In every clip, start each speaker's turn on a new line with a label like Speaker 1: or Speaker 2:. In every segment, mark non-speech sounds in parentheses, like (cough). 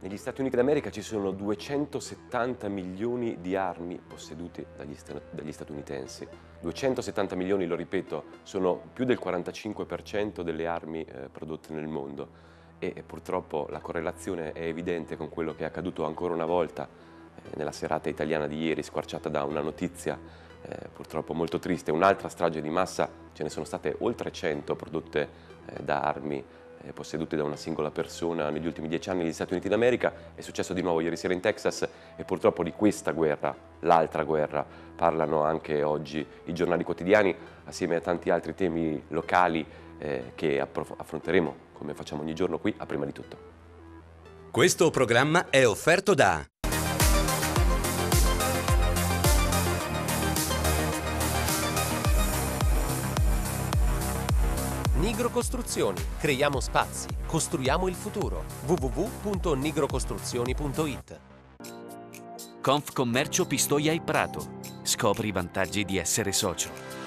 Speaker 1: Negli Stati Uniti d'America ci sono 270 milioni di armi possedute dagli, dagli, statunitensi. 270 milioni, lo ripeto, sono più del 45% delle armi eh, prodotte nel mondo e purtroppo la correlazione è evidente con quello che è accaduto ancora una volta eh, nella serata italiana di ieri, squarciata da una notizia eh, purtroppo molto triste, un'altra strage di massa, ce ne sono state oltre 100 prodotte eh, da armi eh, posseduti da una singola persona negli ultimi dieci anni negli Stati Uniti d'America. È successo di nuovo ieri sera in Texas e purtroppo di questa guerra, l'altra guerra, parlano anche oggi i giornali quotidiani assieme a tanti altri temi locali eh, che affronteremo come facciamo ogni giorno qui a prima di tutto. Questo programma è offerto da Costruzioni. Creiamo spazi. Costruiamo il futuro. www.nigrocostruzioni.it Confcommercio Pistoia e Prato. Scopri i vantaggi di essere socio.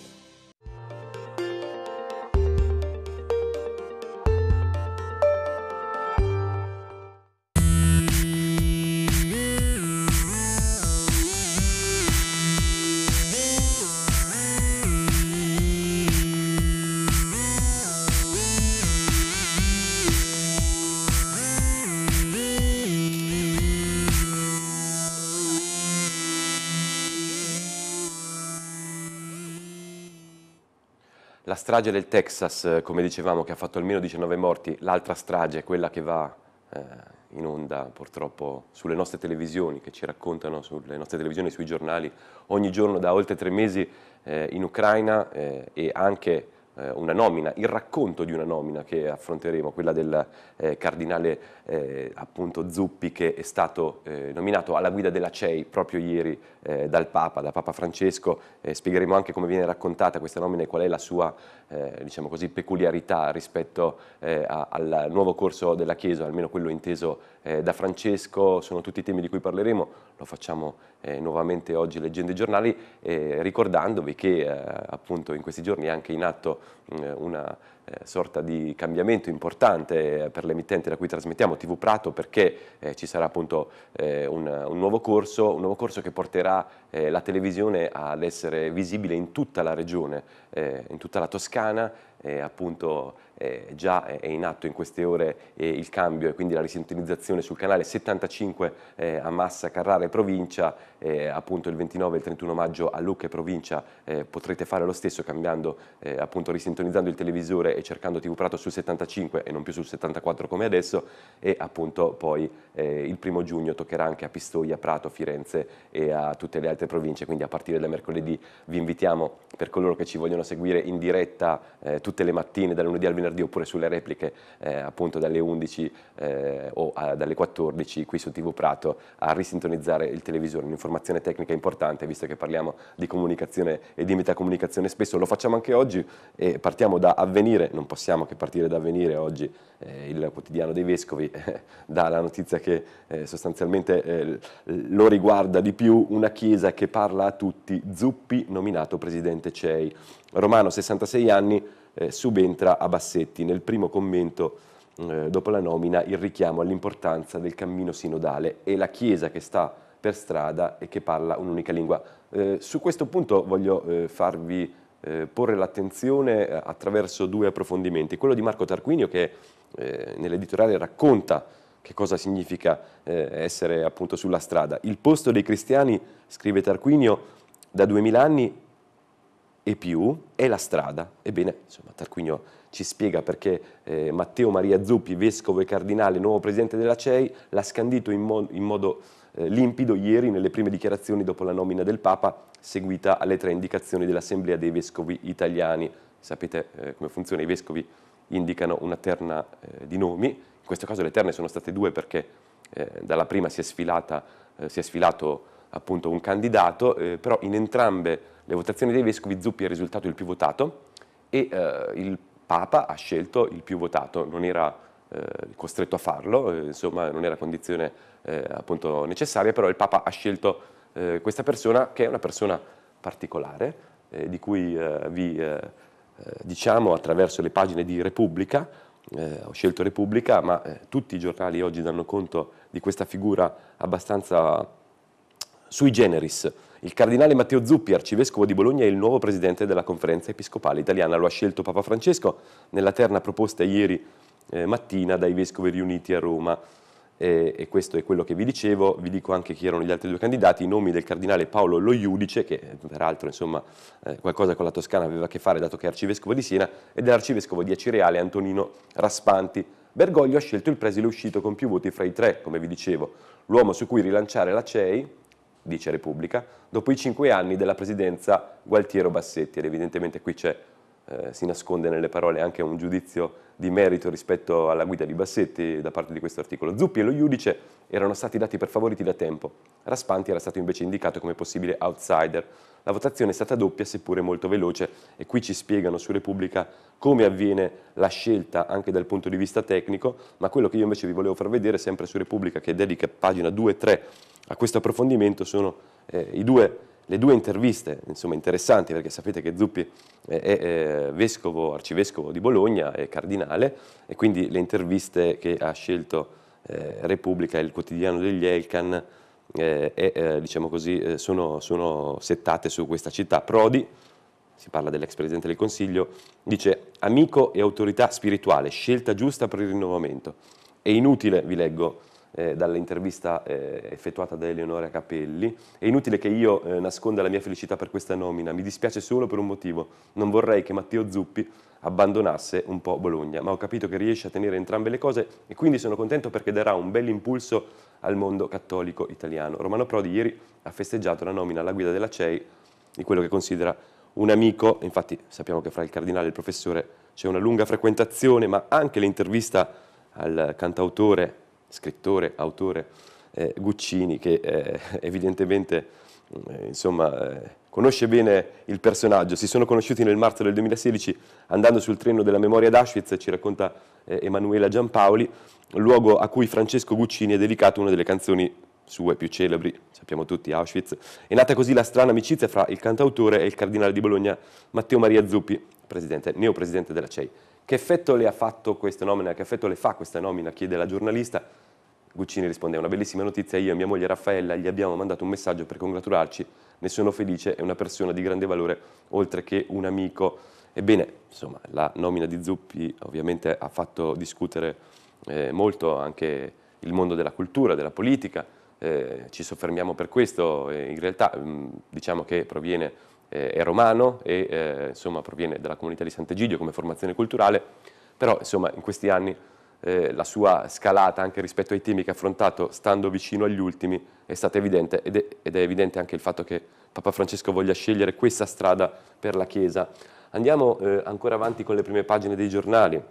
Speaker 1: La strage del Texas, eh, come dicevamo, che ha fatto almeno 19 morti, l'altra strage, quella che va eh, in onda purtroppo sulle nostre televisioni, che ci raccontano sulle nostre televisioni e sui giornali ogni giorno da oltre tre mesi eh, in Ucraina eh, e anche eh, una nomina, il racconto di una nomina che affronteremo, quella del eh, cardinale eh, Zuppi che è stato eh, nominato alla guida della CEI proprio ieri eh, dal Papa, da Papa Francesco, eh, spiegheremo anche come viene raccontata questa nomina e qual è la sua diciamo così, peculiarità rispetto a, al nuovo corso della Chiesa, almeno quello inteso eh, da Francesco, sono tutti temi di cui parleremo, lo facciamo eh, nuovamente oggi leggendo i giornali, eh, ricordandovi che eh, appunto in questi giorni è anche in atto mh, mm, una eh, sorta di cambiamento importante eh, per l'emittente da cui trasmettiamo TV Prato perché eh, ci sarà appunto eh, un, un, nuovo corso, un nuovo corso che porterà eh, la televisione ad essere visibile in tutta la regione, in tutta la Toscana, appunto eh, già è in atto in queste ore eh, il cambio e quindi la risintonizzazione sul canale 75 eh, a Massa, Carrara e Provincia, eh, appunto il 29 e il 31 maggio a Lucca e Provincia eh, potrete fare lo stesso cambiando, eh, appunto risintonizzando il televisore e cercando TV Prato sul 75 e non più sul 74 come adesso e appunto poi il primo giugno toccherà anche a Pistoia, Prato, Firenze e a tutte le altre province, quindi a partire da mercoledì vi invitiamo per coloro che ci vogliono seguire in diretta tutte le mattine dal lunedì al venerdì venerdì oppure sulle repliche eh, appunto dalle 11 eh, o a, eh, dalle 14 qui su TV Prato a risintonizzare il televisore, un'informazione tecnica importante visto che parliamo di comunicazione e di metacomunicazione spesso, lo facciamo anche oggi e partiamo da Avvenire, non possiamo che partire da Avvenire oggi, eh, il quotidiano dei Vescovi eh, dà la notizia che eh, sostanzialmente lo riguarda di più una chiesa che parla a tutti, Zuppi nominato presidente CEI, Romano 66 anni eh, subentra a Bassetti nel primo commento eh, dopo la nomina il richiamo all'importanza del cammino sinodale e la Chiesa che sta per strada e che parla un'unica lingua. Eh, su questo punto voglio eh, farvi eh, porre l'attenzione eh, attraverso due approfondimenti, quello di Marco Tarquinio che nell'editoriale racconta che cosa significa essere appunto sulla strada. Il posto dei cristiani, scrive Tarquinio, da duemila anni e più è la strada. Ebbene, insomma, Tarquinio ci spiega perché eh, Matteo Maria Zuppi, vescovo e cardinale, nuovo presidente della CEI, l'ha scandito in, mo in modo eh, limpido ieri nelle prime dichiarazioni dopo la nomina del Papa, seguita alle tre indicazioni dell'Assemblea dei Vescovi italiani. Sapete eh, come funziona, i vescovi indicano una terna eh, di nomi, in questo caso le terne sono state due perché eh, dalla prima si è, sfilata, eh, si è sfilato appunto un candidato, però in entrambe le votazioni dei vescovi, Zuppi è risultato il più votato e eh, il Papa ha scelto il più votato, non era eh, costretto a farlo, eh, insomma non era condizione eh, appunto necessaria, però il Papa ha scelto eh, questa persona che è una persona particolare, di cui vi diciamo attraverso le pagine di Repubblica, eh, ho scelto Repubblica, ma eh, tutti i giornali oggi danno conto di questa figura abbastanza sui generis il cardinale Matteo Zuppi, arcivescovo di Bologna, è il nuovo presidente della conferenza episcopale italiana. Lo ha scelto Papa Francesco nella terna proposta ieri eh, mattina dai vescovi riuniti a Roma. e questo è quello che vi dicevo, vi dico anche chi erano gli altri due candidati, i nomi del cardinale Paolo Lo Iudice, che eh, peraltro insomma, eh, qualcosa con la Toscana aveva a che fare dato che è arcivescovo di Siena, e dell'arcivescovo di Acireale Antonino Raspanti. Bergoglio ha scelto il presile uscito con più voti fra i tre, come vi dicevo, l'uomo su cui rilanciare la CEI, dice Repubblica, dopo i cinque anni della presidenza Gualtiero Bassetti, ed evidentemente qui eh, si nasconde nelle parole anche un giudizio di merito rispetto alla guida di Bassetti da parte di questo articolo. Zuppi e lo Iudice erano stati dati per favoriti da tempo, Raspanti era stato invece indicato come possibile outsider. La votazione è stata doppia seppure molto veloce e qui ci spiegano su Repubblica come avviene la scelta anche dal punto di vista tecnico, ma quello che io invece vi volevo far vedere sempre su Repubblica che dedica pagina 2 e 3 a questo approfondimento sono eh, i due le due interviste, insomma interessanti, perché sapete che Zuppi è, è vescovo, arcivescovo di Bologna, è cardinale, e quindi le interviste che ha scelto eh, Repubblica e il quotidiano degli Elcan eh, eh, diciamo così, eh, sono, sono settate su questa città. Prodi, si parla dell'ex Presidente del Consiglio, dice amico e autorità spirituale, scelta giusta per il rinnovamento. È inutile, vi leggo, eh, dall'intervista eh, effettuata da Eleonora Capelli. È inutile che io eh, nasconda la mia felicità per questa nomina, mi dispiace solo per un motivo, non vorrei che Matteo Zuppi abbandonasse un po' Bologna, ma ho capito che riesce a tenere entrambe le cose e quindi sono contento perché darà un bel impulso al mondo cattolico italiano. Romano Prodi ieri ha festeggiato la nomina alla guida della CEI di quello che considera un amico, infatti sappiamo che fra il cardinale e il professore c'è una lunga frequentazione, ma anche l'intervista al cantautore scrittore, autore eh, Guccini, che eh, (laughs) evidentemente eh, insomma, eh, conosce bene il personaggio. Si sono conosciuti nel marzo del 2016 andando sul treno della memoria ad Auschwitz, ci racconta eh, Emanuela Giampaoli, luogo a cui Francesco Guccini ha dedicato una delle canzoni sue più celebri, sappiamo tutti, Auschwitz. È nata così la strana amicizia fra il cantautore e il cardinale di Bologna Matteo Maria Zuppi, neopresidente della CEI. Che effetto le ha fatto questa nomina? Che effetto le fa questa nomina? chiede la giornalista. Guccini risponde, è una bellissima notizia, io e mia moglie Raffaella gli abbiamo mandato un messaggio per congratularci, ne sono felice, è una persona di grande valore, oltre che un amico. Ebbene, insomma, la nomina di Zuppi ovviamente ha fatto discutere eh, molto anche il mondo della cultura, della politica, eh, ci soffermiamo per questo, in realtà diciamo che proviene eh, è romano e eh, insomma, proviene dalla comunità di Sant'Egidio come formazione culturale, però insomma, in questi anni eh, la sua scalata anche rispetto ai temi che ha affrontato stando vicino agli ultimi è stata evidente ed è, ed è evidente anche il fatto che Papa Francesco voglia scegliere questa strada per la Chiesa. Andiamo eh, ancora avanti con le prime pagine dei giornali,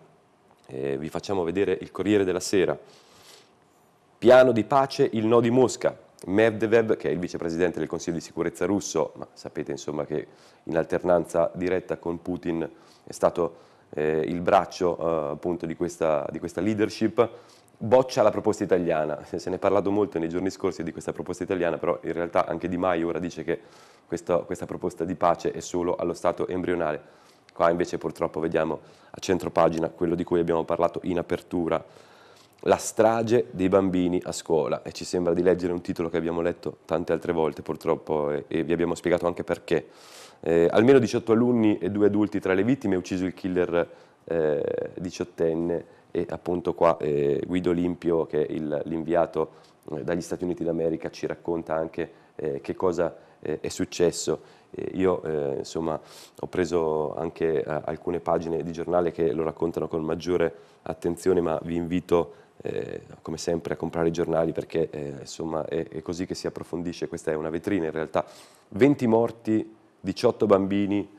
Speaker 1: eh, vi facciamo vedere il Corriere della Sera. Piano di pace, il no di Mosca, Medvedev, che è il vicepresidente del Consiglio di sicurezza russo, ma sapete insomma che in alternanza diretta con Putin è stato eh, il braccio eh, appunto di questa, di questa, leadership, boccia la proposta italiana. Se ne è parlato molto nei giorni scorsi di questa proposta italiana, però in realtà anche Di Maio ora dice che questa, questa proposta di pace è solo allo stato embrionale. Qua invece purtroppo vediamo a centro pagina quello di cui abbiamo parlato in apertura la strage dei bambini a scuola e ci sembra di leggere un titolo che abbiamo letto tante altre volte purtroppo e, e vi abbiamo spiegato anche perché. Eh, almeno 18 alunni e due adulti tra le vittime, ucciso il killer eh, diciottenne e appunto qua eh, Guido Limpio che è l'inviato eh, dagli Stati Uniti d'America ci racconta anche eh, che cosa eh, è successo. io insomma ho preso anche alcune pagine di giornale che lo raccontano con maggiore attenzione ma vi invito eh, come sempre a comprare i giornali perché eh, insomma è, è, così che si approfondisce, questa è una vetrina in realtà. 20 morti, 18 bambini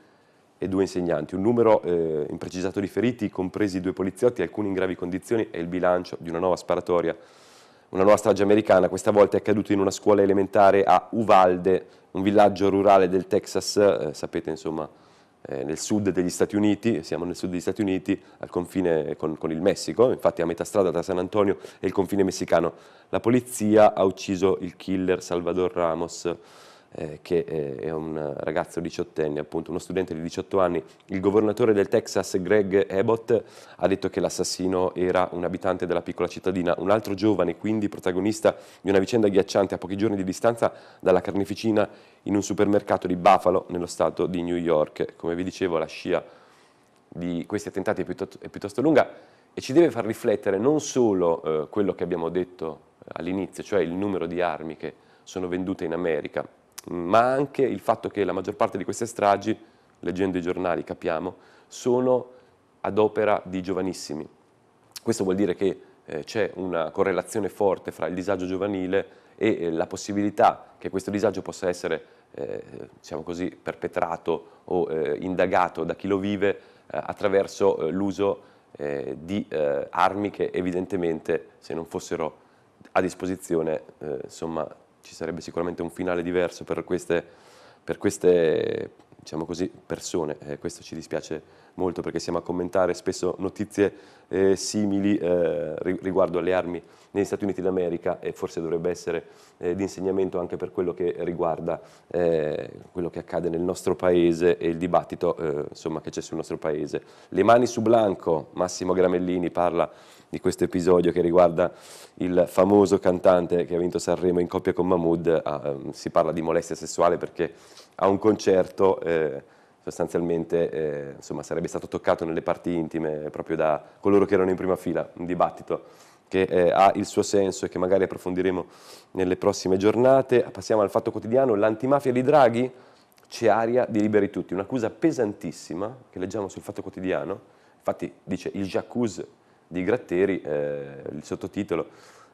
Speaker 1: e due insegnanti, un numero eh, imprecisato di feriti, compresi due poliziotti, alcuni in gravi condizioni e il bilancio di una nuova sparatoria, una nuova strage americana, questa volta è accaduto in una scuola elementare a Uvalde, un villaggio rurale del Texas, eh, sapete insomma eh, nel sud degli Stati Uniti, siamo nel sud degli Stati Uniti, al confine con, con, il Messico, infatti a metà strada tra San Antonio e il confine messicano. La polizia ha ucciso il killer Salvador Ramos, eh, che eh, è un ragazzo diciottenne, appunto uno studente di 18 anni. Il governatore del Texas, Greg Abbott, ha detto che l'assassino era un abitante della piccola cittadina. Un altro giovane, quindi protagonista di una vicenda ghiacciante a pochi giorni di distanza dalla carneficina in un supermercato di Buffalo, nello stato di New York. Come vi dicevo, la scia di questi attentati è piuttosto, è piuttosto lunga e ci deve far riflettere non solo eh, quello che abbiamo detto eh, all'inizio, cioè il numero di armi che sono vendute in America, ma anche il fatto che la maggior parte di queste stragi, leggendo i giornali capiamo, sono ad opera di giovanissimi. Questo vuol dire che eh, c'è una correlazione forte fra il disagio giovanile e eh, la possibilità che questo disagio possa essere eh, diciamo così, perpetrato o eh, indagato da chi lo vive eh, attraverso eh, l'uso di armi che evidentemente se non fossero a disposizione insomma, ci sarebbe sicuramente un finale diverso per queste, per queste diciamo così, persone e questo ci dispiace molto perché siamo a commentare spesso notizie eh, simili eh, riguardo alle armi negli Stati Uniti d'America e forse dovrebbe essere eh, di insegnamento anche per quello che riguarda eh, quello che accade nel nostro paese e il dibattito eh, insomma, che c'è sul nostro paese. Le mani su Blanco, Massimo Gramellini parla di questo episodio che riguarda il famoso cantante che ha vinto Sanremo in coppia con Mahmoud, ah, ehm, si parla di molestia sessuale perché a un concerto eh, sostanzialmente eh, insomma, sarebbe stato toccato nelle parti intime proprio da coloro che erano in prima fila, un dibattito che eh, ha il suo senso e che magari approfondiremo nelle prossime giornate. Passiamo al fatto quotidiano, l'antimafia di Draghi c'è aria di liberi tutti, un'accusa pesantissima che leggiamo sul fatto quotidiano, infatti dice il jacuzzi di Gratteri, eh, il sottotitolo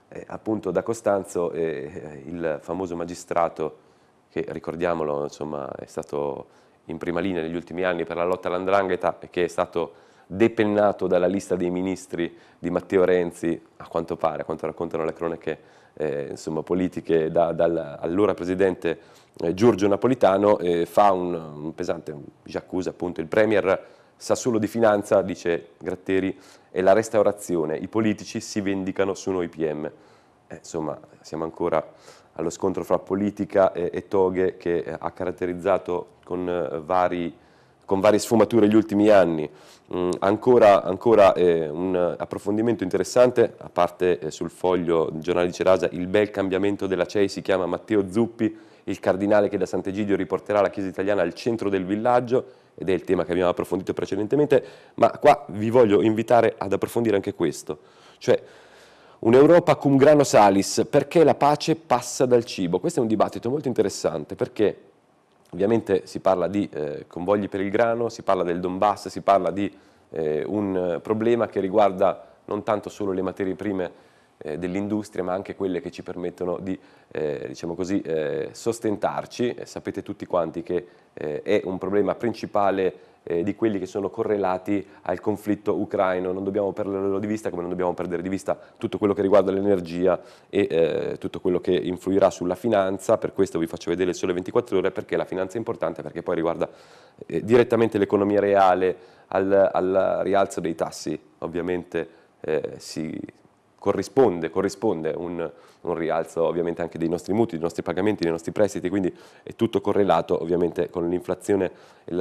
Speaker 1: eh, appunto da Costanzo, eh, il famoso magistrato che ricordiamolo insomma è stato in prima linea negli ultimi anni per la lotta all'andrangheta e che è stato depennato dalla lista dei ministri di Matteo Renzi, a quanto pare, a quanto raccontano le cronache eh, insomma, politiche da, dall'allora presidente eh, Giorgio Napolitano, eh, fa un, un pesante, ci accusa appunto il premier Sassuolo di Finanza, dice Gratteri, e la restaurazione, i politici si vendicano su noi PM. Eh, insomma, siamo ancora allo scontro fra politica e, e toghe che ha caratterizzato con, eh, vari, con varie sfumature gli ultimi anni. Mm, ancora, ancora eh, un approfondimento interessante, a parte eh, sul foglio del giornale di Cerasa, il bel cambiamento della CEI si chiama Matteo Zuppi, il cardinale che da Sant'Egidio riporterà la Chiesa italiana al centro del villaggio, ed è il tema che abbiamo approfondito precedentemente, ma qua vi voglio invitare ad approfondire anche questo. Cioè, Un'Europa cum grano salis, perché la pace passa dal cibo? Questo è un dibattito molto interessante perché ovviamente si parla di eh, convogli per il grano, si parla del Donbass, si parla di eh, un problema che riguarda non tanto solo le materie prime eh, dell'industria ma anche quelle che ci permettono di eh, diciamo così, eh, sostentarci. sapete tutti quanti che eh, è un problema principale eh, di quelli che sono correlati al conflitto ucraino. Non dobbiamo perderlo di vista come non dobbiamo perdere di vista tutto quello che riguarda l'energia e eh, tutto quello che influirà sulla finanza. Per questo vi faccio vedere il sole 24 ore perché la finanza è importante perché poi riguarda eh, direttamente l'economia reale al, al, rialzo dei tassi. Ovviamente eh, si corrisponde, corrisponde un un rialzo ovviamente anche dei nostri mutui, dei nostri pagamenti, dei nostri prestiti, quindi è tutto correlato ovviamente con l'inflazione, eh,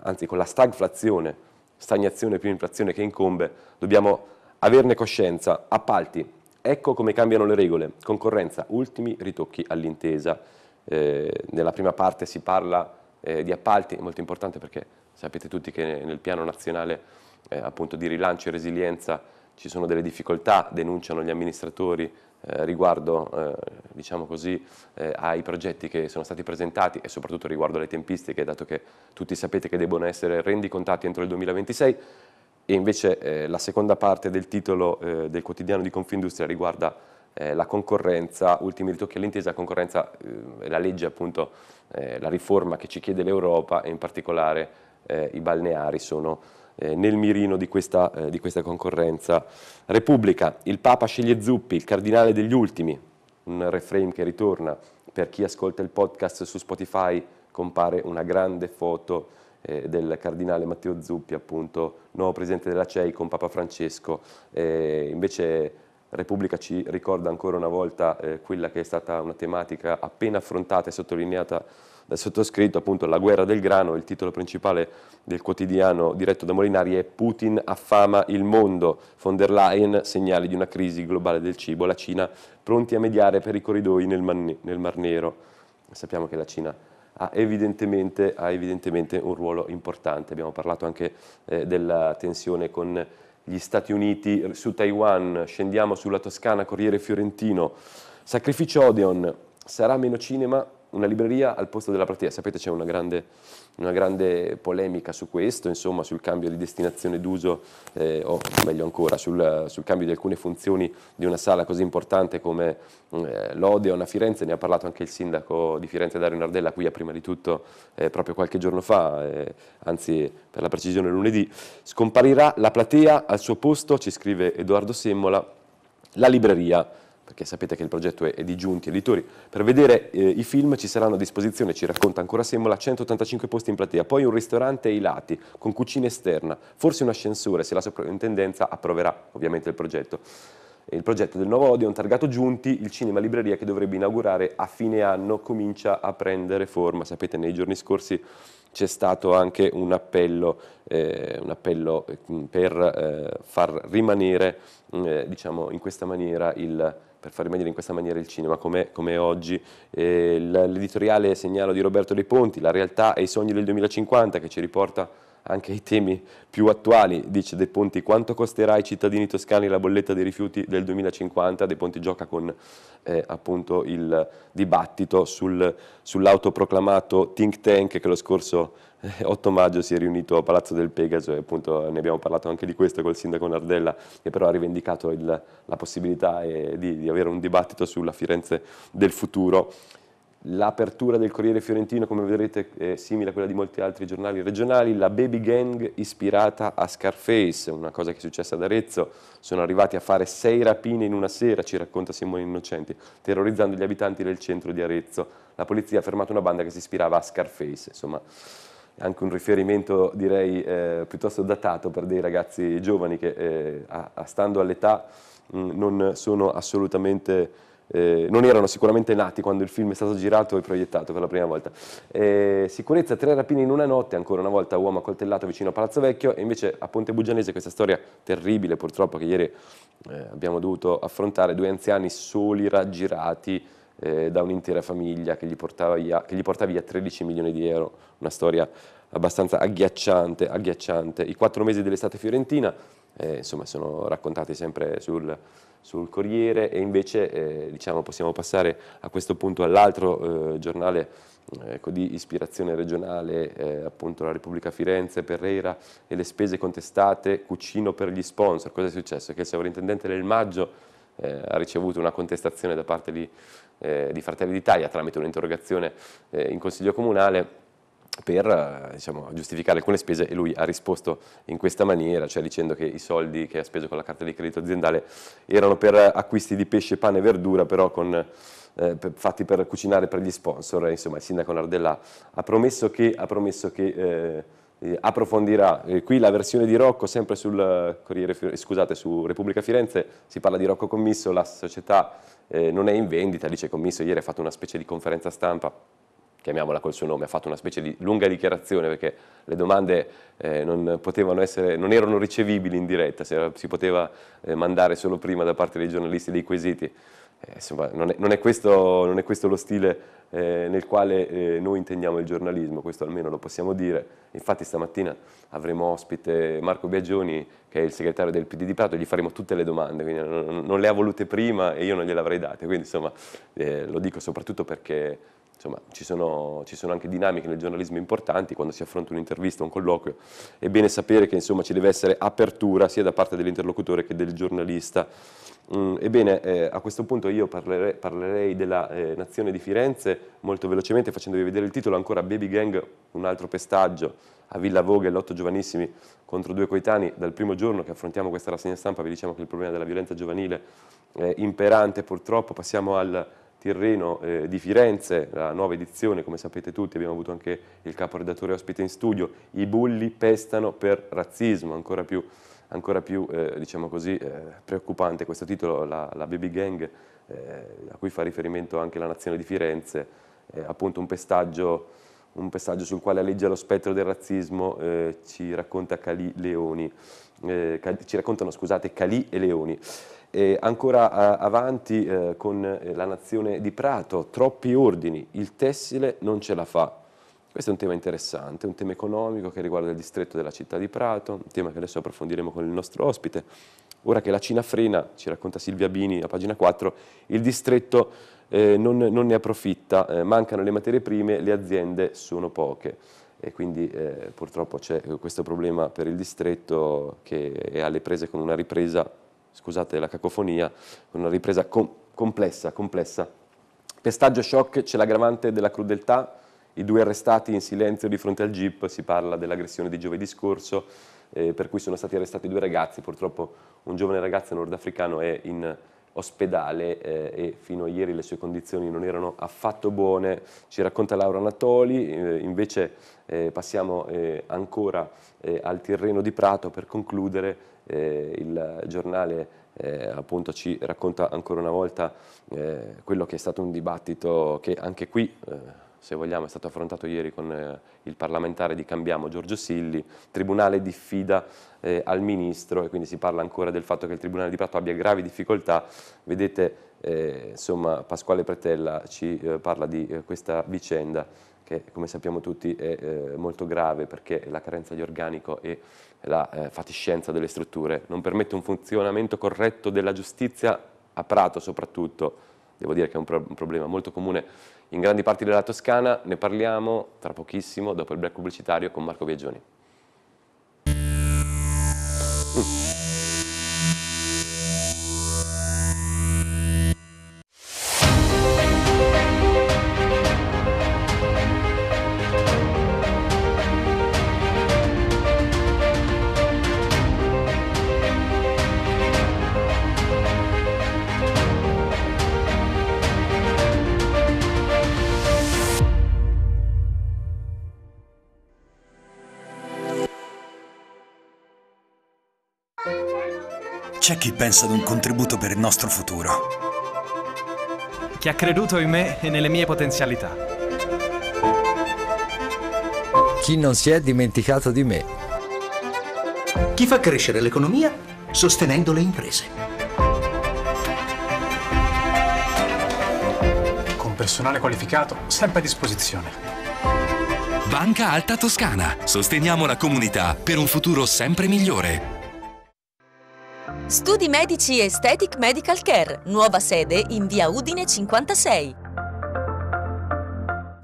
Speaker 1: anzi con la stagflazione, stagnazione più inflazione che incombe, dobbiamo averne coscienza, appalti, ecco come cambiano le regole, concorrenza, ultimi ritocchi all'intesa. Eh, nella prima parte si parla eh, di appalti, è molto importante perché sapete tutti che nel piano nazionale eh, appunto di rilancio e resilienza ci sono delle difficoltà, denunciano gli amministratori eh, riguardo eh, diciamo così, eh, ai progetti che sono stati presentati e soprattutto riguardo alle tempistiche, dato che tutti sapete che devono essere rendicontati entro il 2026, e invece eh, la seconda parte del titolo del quotidiano di Confindustria riguarda eh, la concorrenza, ultimi ritocchi all'intesa concorrenza, eh, la legge appunto, eh, la riforma che ci chiede l'Europa e in particolare i balneari sono eh, nel mirino di questa, eh, di questa, concorrenza. Repubblica, il Papa sceglie Zuppi, il Cardinale degli Ultimi, un reframe che ritorna. Per chi ascolta il podcast su Spotify compare una grande foto eh, del Cardinale Matteo Zuppi, appunto nuovo Presidente della CEI con Papa Francesco. Eh, invece Repubblica ci ricorda ancora una volta eh, quella che è stata una tematica appena affrontata e sottolineata dal sottoscritto, appunto La guerra del grano, il titolo principale del quotidiano diretto da Molinari è Putin affama il mondo, von der Leyen segnali di una crisi globale del cibo, la Cina pronti a mediare per i corridoi nel, nel Mar Nero. Sappiamo che la Cina ha evidentemente, ha evidentemente, un ruolo importante, abbiamo parlato anche eh, della tensione con gli Stati Uniti su Taiwan, scendiamo sulla Toscana, Corriere Fiorentino, sacrificio Odeon, sarà meno cinema una libreria al posto della platea. Sapete c'è una grande, una grande polemica su questo, insomma, sul cambio di destinazione d'uso, eh, o meglio ancora, sul, sul, cambio di alcune funzioni di una sala così importante come eh, l'Odeon a Firenze, ne ha parlato anche il sindaco di Firenze Dario Nardella qui a eh, prima di tutto eh, proprio qualche giorno fa, eh, anzi per la precisione lunedì, scomparirà la platea al suo posto, ci scrive Edoardo Semmola, la libreria perché sapete che il progetto è, è di Giunti Editori. Per vedere eh, i film ci saranno a disposizione, ci racconta ancora Semola, 185 posti in platea, poi un ristorante ai lati, con cucina esterna, forse un ascensore se la soprintendenza approverà ovviamente il progetto. Il progetto del nuovo Odeon, targato Giunti, il cinema libreria che dovrebbe inaugurare a fine anno, comincia a prendere forma. Sapete, nei giorni scorsi c'è stato anche un appello, eh, un appello eh, per eh, far rimanere mm, eh, diciamo, in questa maniera il per far rimanere in questa maniera il cinema come, come oggi. Eh, l'editoriale segnalo di Roberto De Ponti, La realtà e i sogni del 2050 che ci riporta anche ai temi più attuali, dice De Ponti, quanto costerà ai cittadini toscani la bolletta dei rifiuti del 2050? De Ponti gioca con eh, appunto il dibattito sul, sull'autoproclamato think tank che lo scorso 8 eh, maggio si è riunito a Palazzo del Pegaso e appunto ne abbiamo parlato anche di questo col sindaco Nardella che però ha rivendicato il, la possibilità eh, di, di avere un dibattito sulla Firenze del futuro. L'apertura del Corriere Fiorentino, come vedrete, è simile a quella di molti altri giornali regionali. La baby gang ispirata a Scarface, una cosa che è successa ad Arezzo. Sono arrivati a fare sei rapine in una sera, ci racconta Simone Innocenti, terrorizzando gli abitanti del centro di Arezzo. La polizia ha fermato una banda che si ispirava a Scarface. Insomma, anche un riferimento direi eh, piuttosto datato per dei ragazzi giovani che eh, a, a stando all'età mm, non sono assolutamente... Eh, non erano sicuramente nati quando il film è stato girato e proiettato per la prima volta. Eh, sicurezza, tre rapine in una notte, ancora una volta uomo accoltellato vicino a Palazzo Vecchio e invece a Ponte Bugianese questa storia terribile purtroppo che ieri eh, abbiamo dovuto affrontare, due anziani soli raggirati eh, da un'intera famiglia che gli, via, che gli, porta via 13 milioni di euro, una storia abbastanza agghiacciante, agghiacciante. I quattro mesi dell'estate fiorentina eh, insomma, sono raccontati sempre sul, sul Corriere e invece eh, diciamo, possiamo passare a questo punto all'altro eh, giornale eh, ecco, di ispirazione regionale, eh, appunto la Repubblica Firenze, Pereira e le spese contestate, Cucino per gli sponsor. Cosa è successo? Che il sovrintendente del Maggio eh, ha ricevuto una contestazione da parte di eh, di Fratelli d'Italia tramite un'interrogazione eh, in Consiglio Comunale per eh, diciamo, giustificare alcune spese e lui ha risposto in questa maniera, cioè dicendo che i soldi che ha speso con la carta di credito aziendale erano per acquisti di pesce, pane e verdura, però con eh, per, fatti per cucinare per gli sponsor. Insomma, il sindaco Nardella ha promesso che, ha promesso che eh, eh, approfondirà. Eh, qui la versione di Rocco, sempre sul eh, Corriere, scusate, su Repubblica Firenze, si parla di Rocco Commisso, la società non è in vendita, dice Commisso, ieri ha fatto una specie di conferenza stampa, chiamiamola col suo nome, ha fatto una specie di lunga dichiarazione perché le domande non, essere, non erano ricevibili in diretta, si poteva mandare solo prima da parte dei giornalisti dei quesiti. Eh, insomma, non è, non, è questo, non è, questo, lo stile eh, nel quale eh, noi intendiamo il giornalismo, questo almeno lo possiamo dire. Infatti stamattina avremo ospite Marco Biagioni, che è il segretario del PD di Prato, gli faremo tutte le domande, quindi non, non le ha volute prima e io non gliele avrei date, quindi insomma eh, lo dico soprattutto perché insomma, ci sono, ci sono, anche dinamiche nel giornalismo importanti, quando si affronta un'intervista, un colloquio, è bene sapere che insomma, ci deve essere apertura sia da parte dell'interlocutore che del giornalista. Mm, ebbene, eh, a questo punto io parlerei, parlerei della eh, Nazione di Firenze, molto velocemente facendovi vedere il titolo, ancora Baby Gang, un altro pestaggio, a Villa Vogue, l'otto giovanissimi contro due coetanei, dal primo giorno che affrontiamo questa rassegna stampa vi diciamo che il problema della violenza giovanile è imperante purtroppo, passiamo al Tirreno eh, di Firenze, la nuova edizione, come sapete tutti, abbiamo avuto anche il caporedattore ospite in studio, i bulli pestano per razzismo, ancora più, ancora più eh, diciamo così, eh, preoccupante questo titolo, la, la baby gang, eh, a cui fa riferimento anche la nazione di Firenze, appunto un pestaggio, un pestaggio, sul quale alleggia lo spettro del razzismo, eh, ci racconta Cali Leoni, eh, ci raccontano scusate, Cali e Leoni. Eh, ancora avanti eh, con eh, la nazione di Prato, troppi ordini, il tessile non ce la fa. Questo è un tema interessante, un tema economico che riguarda il distretto della città di Prato, un tema che adesso approfondiremo con il nostro ospite. Ora che la Cina frena, ci racconta Silvia Bini a pagina 4, il distretto eh, non, non, ne approfitta, eh, mancano le materie prime, le aziende sono poche e quindi eh, purtroppo c'è questo problema per il distretto che è alle prese con una ripresa scusate la cacofonia, una ripresa com complessa, complessa. Pestaggio shock, c'è l'aggravante della crudeltà, i due arrestati in silenzio di fronte al jeep, si parla dell'aggressione di giovedì scorso, eh, per cui sono stati arrestati due ragazzi, purtroppo un giovane ragazzo nordafricano è in ospedale eh, e fino a ieri le sue condizioni non erano affatto buone, ci racconta Laura Anatoli, eh, invece eh, passiamo eh, ancora eh, al Tirreno di Prato per concludere eh, il giornale eh, appunto ci racconta ancora una volta eh, quello che è stato un dibattito che anche qui eh, se vogliamo, è stato affrontato ieri con eh, il parlamentare di Cambiamo, Giorgio Silli, Tribunale diffida eh, al Ministro e quindi si parla ancora del fatto che il Tribunale di Prato abbia gravi difficoltà. Vedete, eh, insomma, Pasquale Pretella ci eh, parla di eh, questa vicenda che, come sappiamo tutti, è molto grave perché la carenza di organico e la eh, fatiscenza delle strutture, non permette un funzionamento corretto della giustizia a Prato soprattutto, devo dire che è un, pro un problema molto comune in grandi parti della Toscana, ne parliamo tra pochissimo dopo il break pubblicitario con Marco Viaggioni. C'è chi pensa ad un contributo per il nostro futuro. Chi ha creduto in me e nelle mie potenzialità. Chi non si è dimenticato di me. Chi fa crescere l'economia sostenendo le imprese. Con personale qualificato sempre a disposizione. Banca Alta Toscana. Sosteniamo la comunità per un futuro sempre migliore.
Speaker 2: Studi Medici Aesthetic Medical Care, nuova sede in via Udine 56.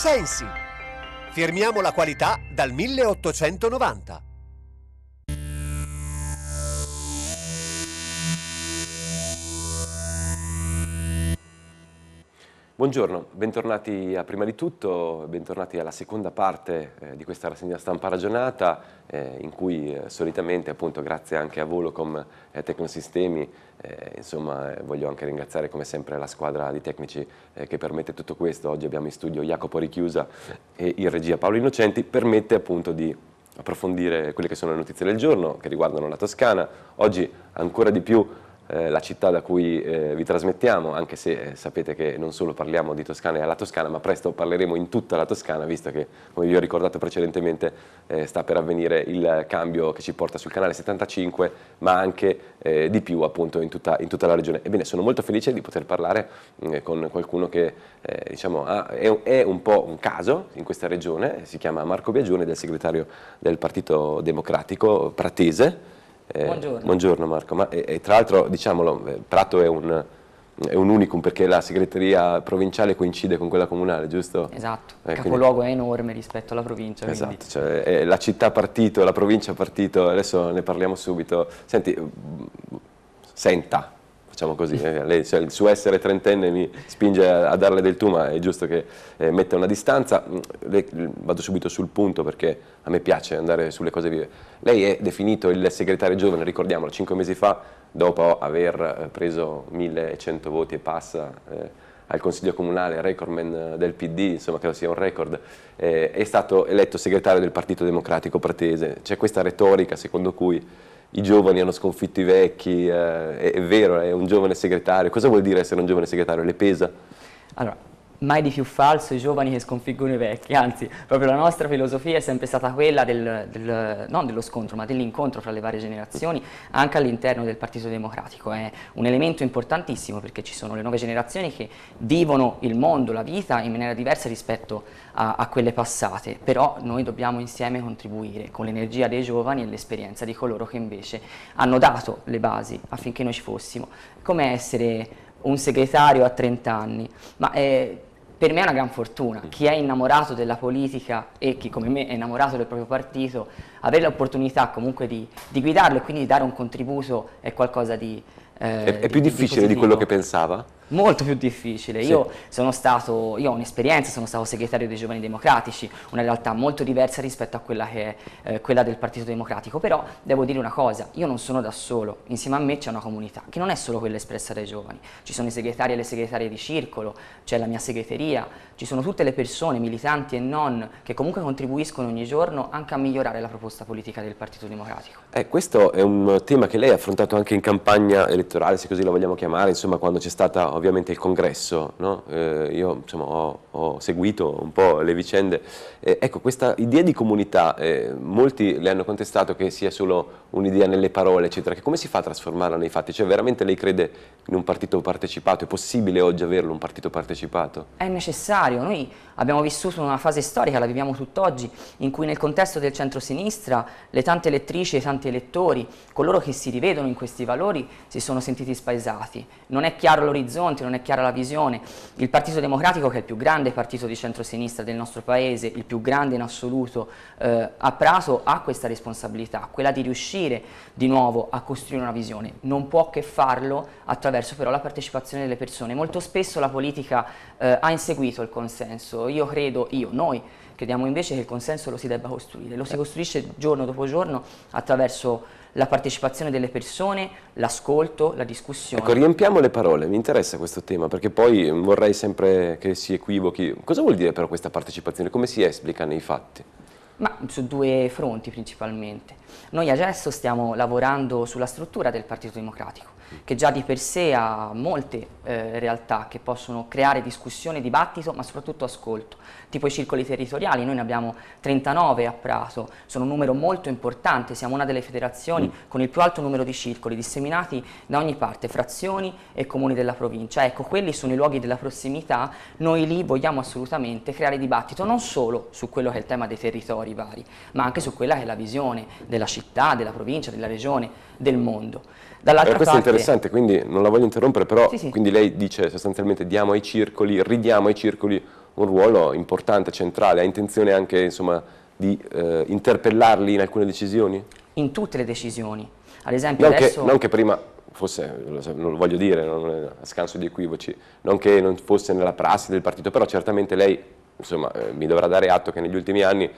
Speaker 1: Sensi. Firmiamo la qualità dal 1890. Buongiorno, bentornati a Prima di Tutto, bentornati alla seconda parte eh, di questa rassegna stampa ragionata eh, in cui eh, solitamente appunto grazie anche a Volocom eh, Tecnosistemi eh, insomma eh, voglio anche ringraziare come sempre la squadra di tecnici eh, che permette tutto questo, oggi abbiamo in studio Jacopo Richiusa e in regia Paolo Innocenti, permette appunto di approfondire quelle che sono le notizie del giorno che riguardano la Toscana, oggi ancora di più eh, la città da cui eh, vi trasmettiamo, anche se eh, sapete che non solo parliamo di Toscana e alla Toscana, ma presto parleremo in tutta la Toscana, visto che, come vi ho ricordato precedentemente, sta per avvenire il cambio che ci porta sul canale 75, ma anche di più appunto in tutta, in tutta la regione. Ebbene, sono molto felice di poter parlare mm, con qualcuno che diciamo, è, un po' un caso in questa regione, si chiama Marco Biagione, è il segretario del Partito Democratico Pratese, eh, buongiorno. buongiorno. Marco, Ma, e, eh, e eh, tra l'altro diciamolo, eh, Prato è un, è un, unicum perché la segreteria provinciale coincide con quella comunale, giusto? Esatto, il eh, capoluogo
Speaker 2: quindi... è enorme rispetto alla provincia. Esatto,
Speaker 1: cioè, la città ha partito, la provincia ha partito, adesso ne parliamo subito. Senti, mm, senta, facciamo così, eh, cioè, il suo essere trentenne mi spinge a, a, darle del tu, ma è giusto che eh, metta una distanza. Mm, le, vado subito sul punto perché a me piace andare sulle cose vive. Lei è definito il segretario giovane, ricordiamolo, cinque mesi fa, dopo aver eh, preso 1100 voti e passa eh, al Consiglio Comunale, recordman eh, del PD, insomma credo sia un record, eh, è stato eletto segretario del Partito Democratico Pratese. C'è questa retorica secondo cui i giovani hanno sconfitto i vecchi, eh, è, è, vero, è un giovane segretario, cosa vuol dire essere un giovane segretario? Le pesa?
Speaker 2: Allora, mai di più falso i giovani che sconfiggono i vecchi, anzi proprio la nostra filosofia è sempre stata quella del, del, non dello scontro ma dell'incontro fra le varie generazioni anche all'interno del Partito Democratico, è un elemento importantissimo perché ci sono le nuove generazioni che vivono il mondo, la vita in maniera diversa rispetto a, a quelle passate, però noi dobbiamo insieme contribuire con l'energia dei giovani e l'esperienza di coloro che invece hanno dato le basi affinché noi ci fossimo, come essere un segretario a 30 anni, ma eh, per me è una gran fortuna. Mm. Chi è innamorato della politica e chi come me è innamorato del proprio partito, avere l'opportunità comunque di, di guidarlo e quindi di dare un contributo è qualcosa di... Eh, è, è più di, difficile di, di quello che pensava? molto più difficile. Sì. Io, stato, io, ho un'esperienza, sono stato segretario dei Giovani Democratici, una realtà molto diversa rispetto a quella che è eh, quella del Partito Democratico, però devo dire una cosa, io non sono da solo, insieme a me c'è una comunità che non è solo quella espressa dai giovani, ci sono i segretari e le segretarie di circolo, c'è la mia segreteria, ci sono tutte le persone, militanti e non, che comunque contribuiscono ogni giorno anche a migliorare la proposta politica del Partito Democratico.
Speaker 1: Eh, questo è un tema che lei ha affrontato anche in campagna elettorale, se così lo vogliamo chiamare, insomma quando c'è stata ovviamente il congresso, no? eh, io insomma, ho, ho, seguito un po' le vicende, eh, ecco questa idea di comunità, eh, molti le hanno contestato che sia solo un'idea nelle parole eccetera, che come si fa a trasformarla nei fatti? Cioè veramente lei crede in un partito partecipato, è possibile oggi averlo un partito partecipato?
Speaker 2: È necessario, noi Abbiamo vissuto una fase storica, la viviamo tutt'oggi, in cui nel contesto del centrosinistra le tante elettrici e i tanti elettori, coloro che si rivedono in questi valori, si sono sentiti spaesati. Non è chiaro l'orizzonte, non è chiara la visione. Il Partito Democratico, che è il più grande partito di centrosinistra del nostro Paese, il più grande in assoluto eh, a Prato, ha questa responsabilità, quella di riuscire di nuovo a costruire una visione. Non può che farlo attraverso però la partecipazione delle persone. Molto spesso la politica eh, ha inseguito il consenso, io credo, io, noi, crediamo invece che il consenso lo si debba costruire, lo si certo. costruisce giorno dopo giorno attraverso la partecipazione delle persone, l'ascolto, la discussione. Ecco, riempiamo
Speaker 1: le parole, mi interessa questo tema perché poi vorrei sempre che si equivochi. Cosa vuol dire però questa partecipazione? Come si esplica nei fatti?
Speaker 2: Ma su due fronti principalmente. Noi a Gesso stiamo lavorando sulla struttura del Partito Democratico che già di per sé ha molte eh, realtà che possono creare discussione, dibattito, ma soprattutto ascolto tipo i circoli territoriali, noi ne abbiamo 39 a Prato, sono un numero molto importante, siamo una delle federazioni mm. con il più alto numero di circoli disseminati da ogni parte, frazioni e comuni della provincia. Ecco, quelli sono i luoghi della prossimità, noi lì vogliamo assolutamente creare dibattito non solo su quello che è il tema dei territori vari, ma anche su quella che è la visione della città, della provincia, della regione, del mondo. Dall'altra eh, questo parte... è interessante,
Speaker 1: quindi non la voglio interrompere, però sì, sì. quindi lei dice sostanzialmente diamo ai circoli, ridiamo ai circoli un ruolo importante, centrale, ha intenzione anche insomma, di eh, interpellarli in alcune decisioni? In tutte le decisioni,
Speaker 2: ad esempio non adesso... Che, non che
Speaker 1: prima forse, non lo voglio dire, non, a scanso di equivoci, non che non fosse nella prassi del partito, però certamente lei insomma, eh, mi dovrà dare atto che negli ultimi anni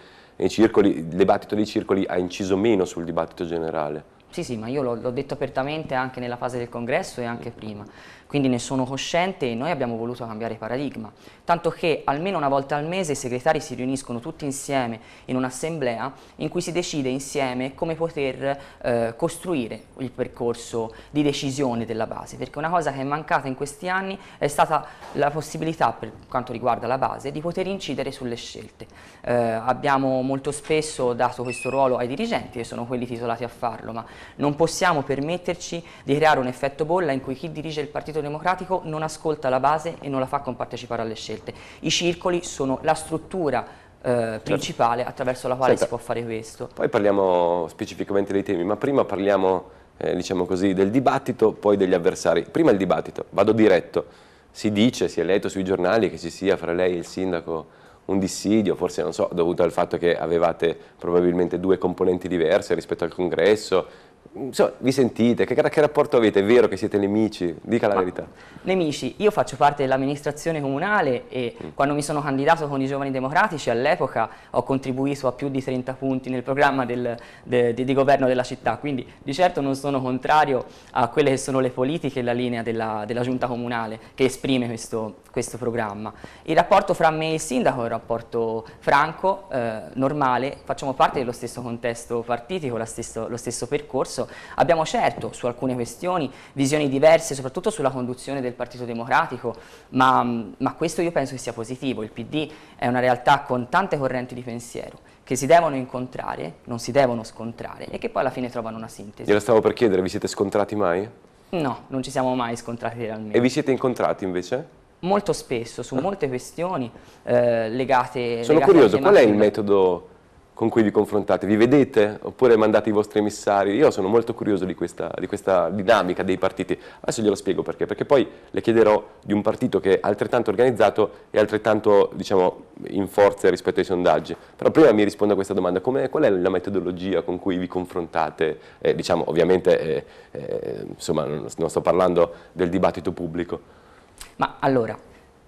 Speaker 1: circoli, il dibattito dei circoli ha inciso meno sul dibattito generale.
Speaker 2: Sì, sì, ma io l'ho detto apertamente anche nella fase del congresso e anche prima quindi ne sono cosciente e noi abbiamo voluto cambiare paradigma, tanto che almeno una volta al mese i segretari si riuniscono tutti insieme in un'assemblea in cui si decide insieme come poter eh, costruire il percorso di decisione della base, perché una cosa che è mancata in questi anni è stata la possibilità per quanto riguarda la base di poter incidere sulle scelte. Eh, abbiamo molto spesso dato questo ruolo ai dirigenti che sono quelli titolati a farlo, ma non possiamo permetterci di creare un effetto bolla in cui chi dirige il partito Democratico non ascolta la base e non la fa compartecipare alle scelte. I circoli sono la struttura eh, certo. principale attraverso la quale Senta, si può fare questo.
Speaker 1: Poi parliamo specificamente dei temi, ma prima parliamo eh, diciamo così, del dibattito, poi degli avversari. Prima il dibattito, vado diretto. Si dice, si è letto sui giornali che ci sia fra lei e il sindaco un dissidio, forse non so, dovuto al fatto che avevate probabilmente due componenti diverse rispetto al congresso, insomma, vi sentite? Che, che, rapporto avete? È vero che siete nemici? Dica la Ma, verità.
Speaker 2: Nemici, io faccio parte dell'amministrazione comunale e mm. quando mi sono candidato con i giovani democratici all'epoca ho contribuito a più di 30 punti nel programma del, de, de, di governo della città, quindi di certo non sono contrario a quelle che sono le politiche e la linea della, della giunta comunale che esprime questo, questo, programma. Il rapporto fra me e il sindaco è un rapporto franco, eh, normale, facciamo parte dello stesso contesto partitico, stesso, lo stesso percorso, diverso. Abbiamo certo su alcune questioni visioni diverse, soprattutto sulla conduzione del Partito Democratico, ma, ma questo io penso che sia positivo. Il PD è una realtà con tante correnti di pensiero che si devono incontrare, non si devono scontrare e che poi alla fine trovano una
Speaker 1: sintesi. Gliela stavo per chiedere, vi siete scontrati mai?
Speaker 2: No, non ci siamo mai scontrati realmente. E vi
Speaker 1: siete incontrati invece?
Speaker 2: Molto spesso, su molte questioni eh, legate... Sono legate curioso, qual è il
Speaker 1: metodo con cui vi confrontate? Vi vedete oppure mandate i vostri emissari? Io sono molto curioso di questa, di questa, dinamica dei partiti. Adesso glielo spiego perché, perché poi le chiederò di un partito che è altrettanto organizzato e altrettanto diciamo, in forze rispetto ai sondaggi. Però prima mi rispondo a questa domanda, Come, qual è la metodologia con cui vi confrontate? Eh, diciamo, ovviamente eh, eh, insomma, non, non sto parlando del dibattito pubblico.
Speaker 2: Ma allora,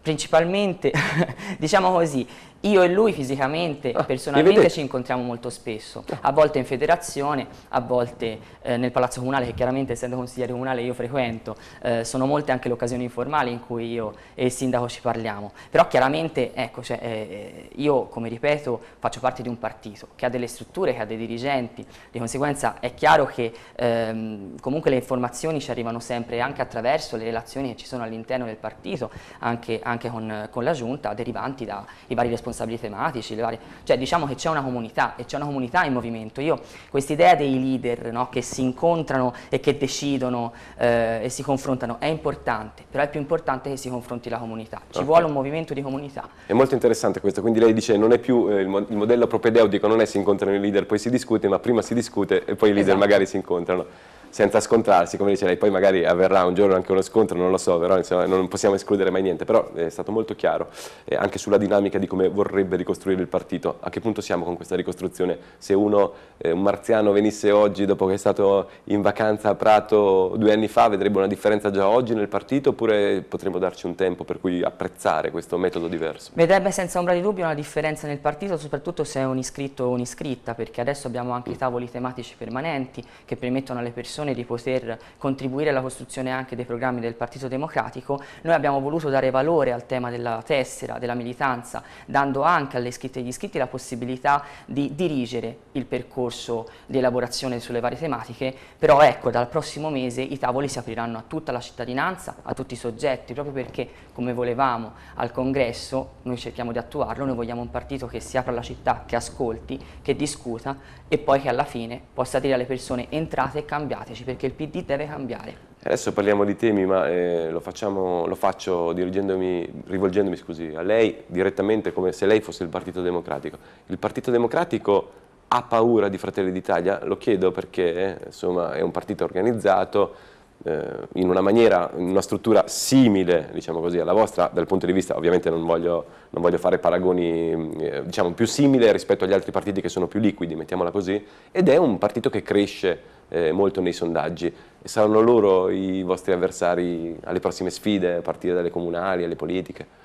Speaker 2: principalmente, (laughs) diciamo così, io e lui fisicamente, ah, personalmente ci incontriamo molto spesso, a volte in federazione, a volte eh, nel palazzo comunale che chiaramente essendo consigliere comunale io frequento, eh, sono molte anche le occasioni informali in cui io e il sindaco ci parliamo, però chiaramente ecco, cioè, eh, eh, io come ripeto faccio parte di un partito che ha delle strutture, che ha dei dirigenti, di conseguenza è chiaro che ehm, comunque le informazioni ci arrivano sempre anche attraverso le relazioni che ci sono all'interno del partito, anche, anche con, con la giunta, derivanti dai vari responsabili responsabili tematici, varie... cioè diciamo che c'è una comunità e c'è una comunità in movimento. Io quest'idea dei leader no, che si incontrano e che decidono eh, e si confrontano è importante, però è più importante che si confronti la comunità, ci okay. vuole un movimento di comunità.
Speaker 1: È molto interessante questo, quindi lei dice non è più eh, il, il, modello propedeutico, non è si incontrano i leader poi si discute, ma prima si discute e poi i leader esatto. magari si incontrano senza scontrarsi, come dice lei, poi magari avverrà un giorno anche uno scontro, non lo so, però insomma, non possiamo escludere mai niente, però è stato molto chiaro eh, anche sulla dinamica di come vorrebbe ricostruire il partito, a che punto siamo con questa ricostruzione, se uno, eh, un marziano venisse oggi dopo che è stato in vacanza a Prato due anni fa, vedrebbe una differenza già oggi nel partito oppure potremmo darci un tempo per cui apprezzare questo metodo diverso?
Speaker 2: Vedrebbe senza ombra di dubbio una differenza nel partito, soprattutto se è un iscritto o un'iscritta, perché adesso abbiamo anche i mm. tavoli tematici permanenti che permettono alle persone condizione di poter contribuire alla costruzione anche dei programmi del Partito Democratico, noi abbiamo voluto dare valore al tema della tessera, della militanza, dando anche alle iscritte e agli iscritti la possibilità di dirigere il percorso di elaborazione sulle varie tematiche, però ecco, dal prossimo mese i tavoli si apriranno a tutta la cittadinanza, a tutti i soggetti, proprio perché come volevamo al congresso, noi cerchiamo di attuarlo, noi vogliamo un partito che si apra alla città, che ascolti, che discuta e poi che alla fine possa dire alle persone entrate e cambiate partecipi perché il PD deve cambiare.
Speaker 1: Adesso parliamo di temi, ma eh, lo, facciamo, lo, faccio rivolgendomi scusi, a lei direttamente come se lei fosse il Partito Democratico. Il Partito Democratico ha paura di Fratelli d'Italia? Lo chiedo perché insomma, è un partito organizzato, eh, in una maniera, in una struttura simile, diciamo così, alla vostra, dal punto di vista, ovviamente non voglio, non voglio fare paragoni, eh, diciamo, più simile rispetto agli altri partiti che sono più liquidi, mettiamola così, ed è un partito che cresce eh, molto nei sondaggi e saranno loro i vostri avversari alle prossime sfide, a partire dalle comunali, alle politiche?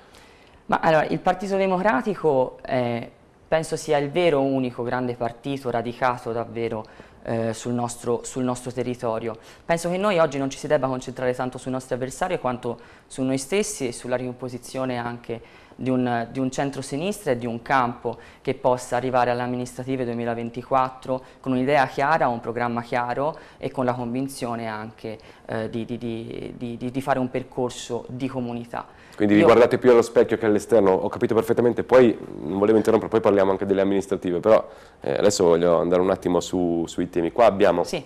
Speaker 2: Ma allora, il Partito Democratico eh, penso sia il vero unico grande partito radicato davvero eh, sul, nostro, sul, nostro, territorio. Penso che noi oggi non ci si debba concentrare tanto sui nostri avversari quanto su noi stessi e sulla ricomposizione anche di un, di un centro-sinistra e di un campo che possa arrivare alle amministrative 2024 con un'idea chiara, un programma chiaro e con la convinzione anche eh, di, di, di, fare un percorso di
Speaker 1: comunità. Quindi vi guardate più allo specchio che all'esterno, ho capito perfettamente, poi non volevo interrompere, poi parliamo anche delle amministrative, però eh, adesso voglio andare un attimo su, sui temi. Qua abbiamo... Sì.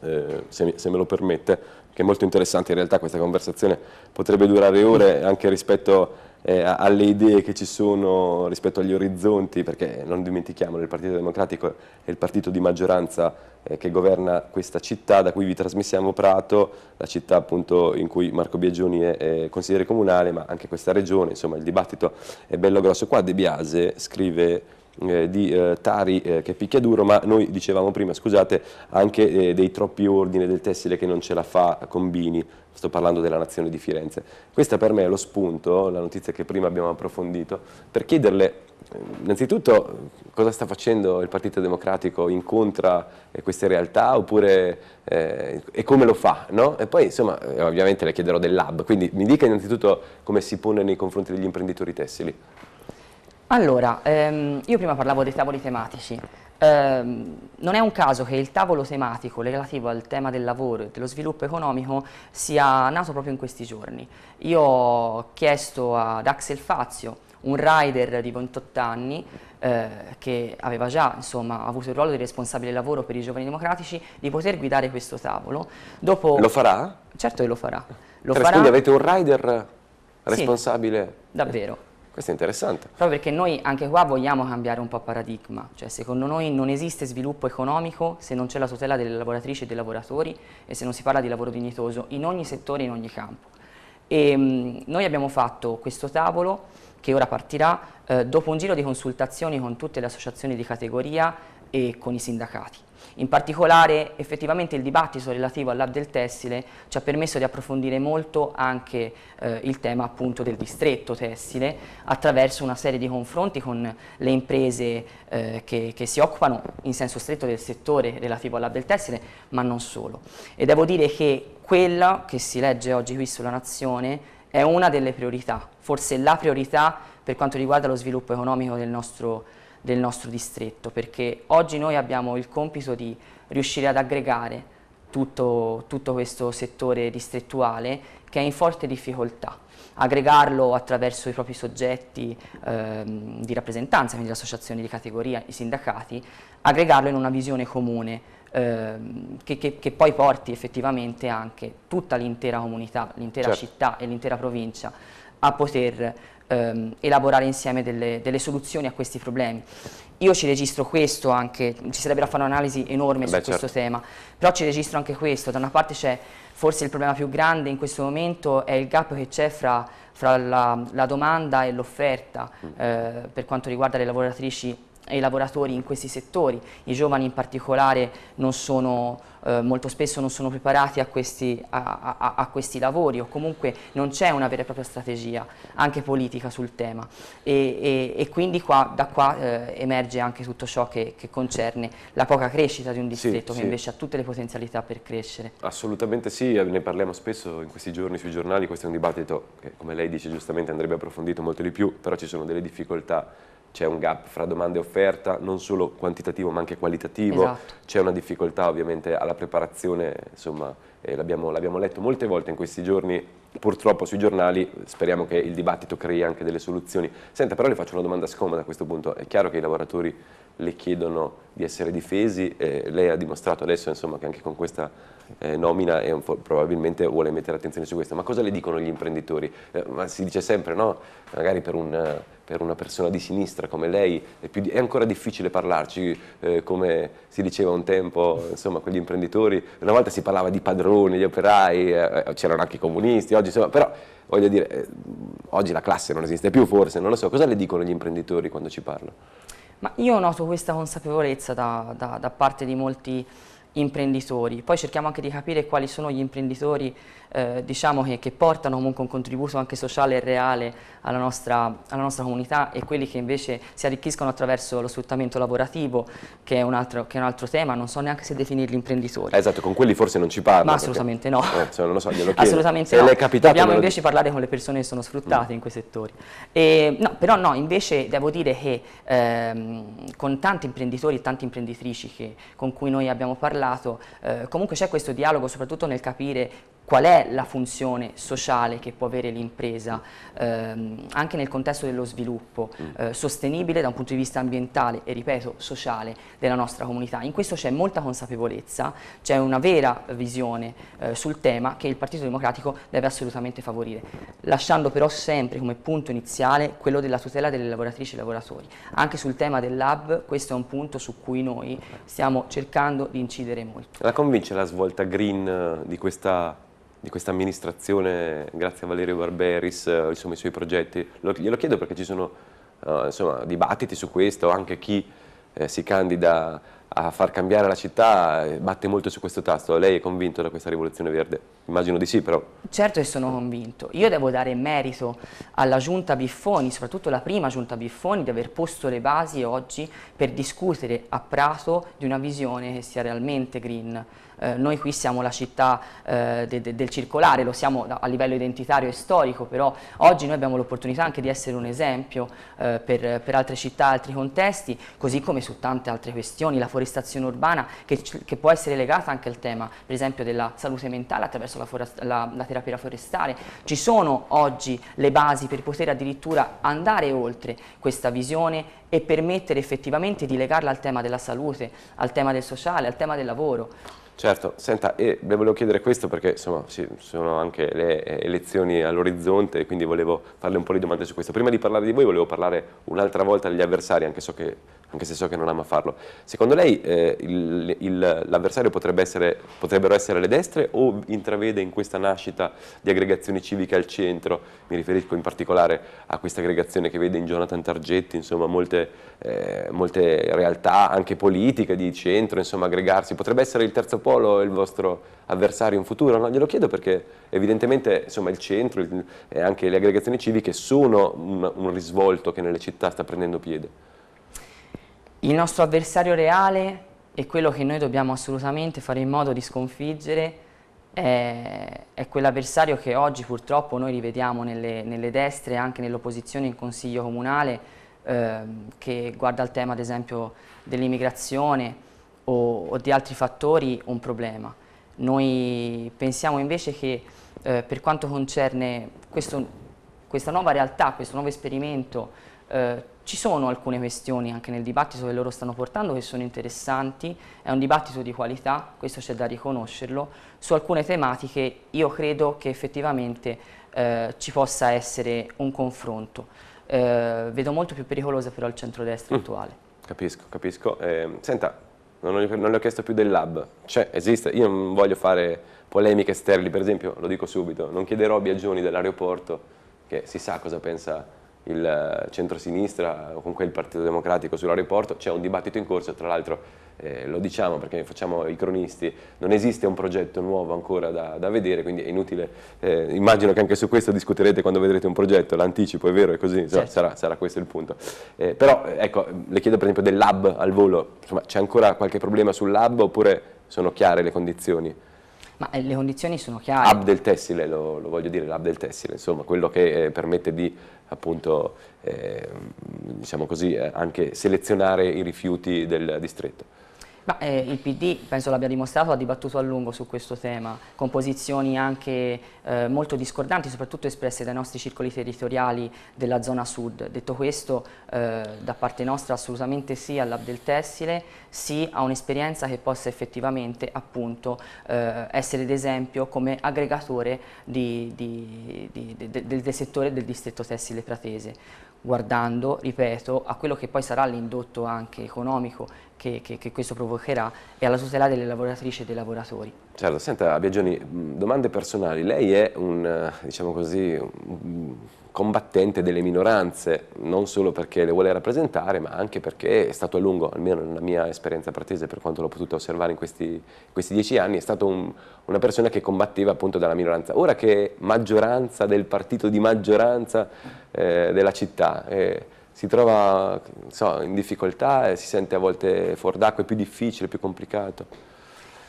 Speaker 1: Eh, se, se, me lo permette, che è molto interessante in realtà questa conversazione, potrebbe durare ore anche rispetto eh, alle idee che ci sono rispetto agli orizzonti, perché non dimentichiamo il Partito Democratico è il partito di maggioranza eh, che governa questa città, da cui vi trasmissiamo Prato, la città appunto in cui Marco Biagioni è, è consigliere comunale, ma anche questa regione, insomma il dibattito è bello grosso. Qua De Biase scrive eh, di eh, Tari eh, che picchia duro, ma noi dicevamo prima, scusate, anche eh, dei troppi ordini del tessile che non ce la fa Combini, sto parlando della nazione di Firenze. Questa per me è lo spunto, la notizia che prima abbiamo approfondito, per chiederle eh, innanzitutto cosa sta facendo il Partito Democratico, incontra eh, queste realtà oppure e come lo fa, no? E poi insomma ovviamente le chiederò del lab, quindi mi dica innanzitutto come si pone nei confronti degli imprenditori tessili.
Speaker 2: Allora, ehm, io prima parlavo dei tavoli tematici. Eh, non è un caso che il tavolo tematico relativo al tema del lavoro e dello sviluppo economico sia nato proprio in questi giorni. Io ho chiesto ad Axel Fazio, un rider di 28 anni, eh, che aveva già insomma, avuto il ruolo di responsabile lavoro per i giovani democratici, di poter guidare questo tavolo. Dopo... Lo farà? Certo che lo farà. Lo cioè, farà... Quindi avete un rider responsabile?
Speaker 1: Sì, davvero. Questo è interessante.
Speaker 2: Proprio perché noi anche qua vogliamo cambiare un po' paradigma, cioè secondo noi non esiste sviluppo economico se non c'è la tutela delle lavoratrici e dei lavoratori e se non si parla di lavoro dignitoso in ogni settore, in ogni campo. E, ehm, mh, noi abbiamo fatto questo tavolo che ora partirà eh, dopo un giro di consultazioni con tutte le associazioni di categoria e con i sindacati. In particolare effettivamente il dibattito relativo all'hub del tessile ci ha permesso di approfondire molto anche eh, il tema appunto del distretto tessile attraverso una serie di confronti con le imprese eh, che, che, si occupano in senso stretto del settore relativo all'hub del tessile ma non solo. E devo dire che quella che si legge oggi qui sulla Nazione è una delle priorità, forse la priorità per quanto riguarda lo sviluppo economico del nostro paese del nostro distretto, perché oggi noi abbiamo il compito di riuscire ad aggregare tutto, tutto questo settore distrettuale che è in forte difficoltà aggregarlo attraverso i propri soggetti ehm, di rappresentanza, quindi le associazioni di categoria, i sindacati, aggregarlo in una visione comune ehm, che, che, che, poi porti effettivamente anche tutta l'intera comunità, l'intera certo. città e l'intera provincia a poter ehm, elaborare insieme delle, delle, soluzioni a questi problemi. Io ci registro questo anche, ci sarebbe da fare un'analisi enorme Beh, su certo. questo tema, però ci registro anche questo, da una parte c'è forse il problema più grande in questo momento è il gap che c'è fra, fra la, la, domanda e l'offerta mm. eh, per quanto riguarda le lavoratrici i lavoratori in questi settori, i giovani in particolare non sono, eh, molto spesso non sono preparati a questi, a, a, a questi lavori o comunque non c'è una vera e propria strategia anche politica sul tema e, e, e quindi qua, da qua eh, emerge anche tutto ciò che, che, concerne la poca crescita di un distretto sì, che sì. invece ha tutte le potenzialità per crescere.
Speaker 1: Assolutamente sì, eh, ne parliamo spesso in questi giorni sui giornali, questo è un dibattito che come lei dice giustamente andrebbe approfondito molto di più, però ci sono delle difficoltà c'è un gap fra domanda e offerta, non solo quantitativo ma anche qualitativo, esatto. c'è una difficoltà ovviamente alla preparazione, insomma, eh, l'abbiamo letto molte volte in questi giorni, purtroppo sui giornali speriamo che il dibattito crei anche delle soluzioni. Senta, però le faccio una domanda scomoda a questo punto. È chiaro che i lavoratori le chiedono di essere difesi, eh, lei ha dimostrato adesso insomma, che anche con questa eh, nomina probabilmente vuole mettere attenzione su questo, ma cosa le dicono gli imprenditori? Eh, si dice sempre, no? magari per, un, per, una persona di sinistra come lei è, più, è ancora difficile parlarci, eh, come si diceva un tempo, insomma, con gli imprenditori, una volta si parlava di padroni, di operai, eh, eh, c'erano anche i comunisti, oggi oggi, insomma, però voglio dire, eh, oggi la classe non esiste più forse, non lo so, cosa le dicono gli imprenditori quando ci parlano?
Speaker 2: Ma io noto questa consapevolezza da, da, da parte di molti imprenditori, poi cerchiamo anche di capire quali sono gli imprenditori eh, diciamo che, che, portano comunque un contributo anche sociale e reale alla nostra, alla nostra, comunità e quelli che invece si arricchiscono attraverso lo sfruttamento lavorativo che è un altro, è un altro tema, non so neanche se definirli imprenditori. Ah,
Speaker 1: esatto, con quelli forse non ci parla. Ma assolutamente perché... no. Eh, cioè, non lo so, glielo Assolutamente no. Capitato, Dobbiamo invece dico.
Speaker 2: parlare con le persone che sono sfruttate mm. in quei settori. E, no, però no, invece devo dire che ehm, con tanti imprenditori e tante imprenditrici che, con cui noi abbiamo parlato, eh, comunque c'è questo dialogo soprattutto nel capire qual è la funzione sociale che può avere l'impresa ehm, anche nel contesto dello sviluppo mm. eh, sostenibile da un punto di vista ambientale e ripeto sociale della nostra comunità. In questo c'è molta consapevolezza, c'è una vera visione eh, sul tema che il Partito Democratico deve assolutamente favorire, lasciando però sempre come punto iniziale quello della tutela delle lavoratrici e lavoratori. Anche sul tema del lab questo è un punto su cui noi stiamo cercando di incidere molto.
Speaker 1: La convince la svolta green eh, di questa di questa amministrazione, grazie a Valerio Barberis, eh, insomma, i suoi progetti. Lo, glielo chiedo perché ci sono uh, insomma, dibattiti su questo, anche chi eh, si candida a far cambiare la città eh, batte molto su questo tasto. Lei è convinto da questa rivoluzione verde? Immagino di sì, però.
Speaker 2: Certo che sono convinto. Io devo dare merito alla Giunta Biffoni, soprattutto la prima Giunta Biffoni, di aver posto le basi oggi per discutere a Prato di una visione che sia realmente green eh, noi qui siamo la città eh, de, de, del circolare, lo siamo a livello identitario e storico, però oggi noi abbiamo l'opportunità anche di essere un esempio eh, per, per, altre città, altri contesti, così come su tante altre questioni, la forestazione urbana che, che può essere legata anche al tema, per esempio, della salute mentale attraverso la, la, la terapia forestale. Ci sono oggi le basi per poter addirittura andare oltre questa visione e permettere effettivamente di legarla al tema della salute, al tema del sociale, al tema del lavoro.
Speaker 1: Certo, senta, eh, le volevo chiedere questo perché insomma ci sono anche le eh, elezioni all'orizzonte quindi volevo farle un po' di domande su questo. Prima di parlare di voi volevo parlare un'altra volta degli avversari, anche so che anche se so che non ama farlo. Secondo lei eh, l'avversario potrebbero essere le destre o intravede in questa nascita di aggregazioni civiche al centro, mi riferisco in particolare a questa aggregazione che vede in Jonathan Targetti, insomma molte, eh, molte realtà anche politiche di centro, insomma aggregarsi, potrebbe essere il terzo polo il vostro avversario in futuro? No, glielo chiedo perché evidentemente insomma, il centro e anche le aggregazioni civiche sono un, un risvolto che nelle città sta prendendo piede.
Speaker 2: Il nostro avversario reale e quello che noi dobbiamo assolutamente fare in modo di sconfiggere è, è quell'avversario che oggi purtroppo noi rivediamo nelle, nelle destre, anche nell'opposizione in Consiglio Comunale, eh, che guarda il tema ad esempio dell'immigrazione o, o, di altri fattori un problema. Noi pensiamo invece che eh, per quanto concerne questo, questa nuova realtà, questo nuovo esperimento, eh, ci sono alcune questioni anche nel dibattito che loro stanno portando che sono interessanti, è un dibattito di qualità, questo c'è da riconoscerlo, su alcune tematiche io credo che effettivamente eh, ci possa essere un confronto. Eh, vedo molto più pericolosa però il centrodestra mm.
Speaker 1: attuale. Capisco, capisco. Eh, senta, non, ho, non, le ho chiesto più del lab, cioè esiste, io non voglio fare polemiche esterne, per esempio, lo dico subito, non chiederò a Biagioni dell'aeroporto, che si sa cosa pensa il eh, centro-sinistra o comunque il Partito Democratico sull'aeroporto, c'è un dibattito in corso, tra l'altro eh, lo diciamo perché facciamo i cronisti, non esiste un progetto nuovo ancora da, da vedere, quindi è inutile, eh, immagino che anche su questo discuterete quando vedrete un progetto, l'anticipo è vero, è così, certo. sarà, sarà, questo il punto. Eh, però eh, ecco, le chiedo per esempio del lab al volo, c'è ancora qualche problema sul lab oppure sono chiare le condizioni? ma eh, le condizioni sono chiare. Hub del tessile, lo, lo voglio dire, l'hub del tessile, insomma, quello che eh, permette di appunto, eh, diciamo così, eh, anche selezionare i rifiuti del distretto.
Speaker 2: Ma, eh, il PD penso l'abbia dimostrato, ha dibattuto a lungo su questo tema, con posizioni anche eh, molto discordanti, soprattutto espresse dai nostri circoli territoriali della zona sud. Detto questo, eh, da parte nostra assolutamente sì all'Hub del Tessile, sì a un'esperienza che possa effettivamente appunto, eh, essere d'esempio come aggregatore di, di, di, del, del settore del distretto tessile pratese guardando, ripeto, a quello che poi sarà l'indotto anche economico che, che, che, questo provocherà e alla tutela delle lavoratrici e dei lavoratori.
Speaker 1: Certo, senta Biagioni, domande personali, lei è un, eh, diciamo così, un combattente delle minoranze, non solo perché le vuole rappresentare, ma anche perché è stato a lungo, almeno nella mia esperienza pratese, per quanto l'ho potuta osservare in questi, questi, dieci anni, è stata un, una persona che combatteva appunto dalla minoranza. Ora che è maggioranza del partito di maggioranza eh, della città, eh, si trova so, in difficoltà, e si sente a volte fuori d'acqua, è più difficile, più complicato.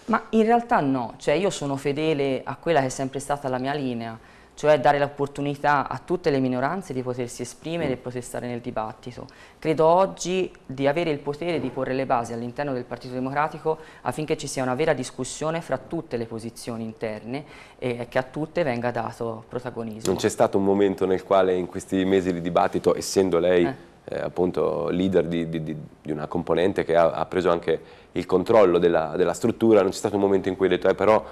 Speaker 2: Ma in realtà no, cioè io sono fedele a quella che è sempre stata la mia linea, cioè dare l'opportunità a tutte le minoranze di potersi esprimere e mm. poter stare nel dibattito. Credo oggi di avere il potere di porre le basi all'interno del Partito Democratico affinché ci sia una vera discussione fra tutte le posizioni interne e che a tutte venga dato protagonismo. Non c'è
Speaker 1: stato un momento nel quale in questi mesi di dibattito, essendo lei eh. Eh, appunto leader di, di, di, una componente che ha, ha, preso anche il controllo della, della struttura, non c'è stato un momento in cui ha detto eh, però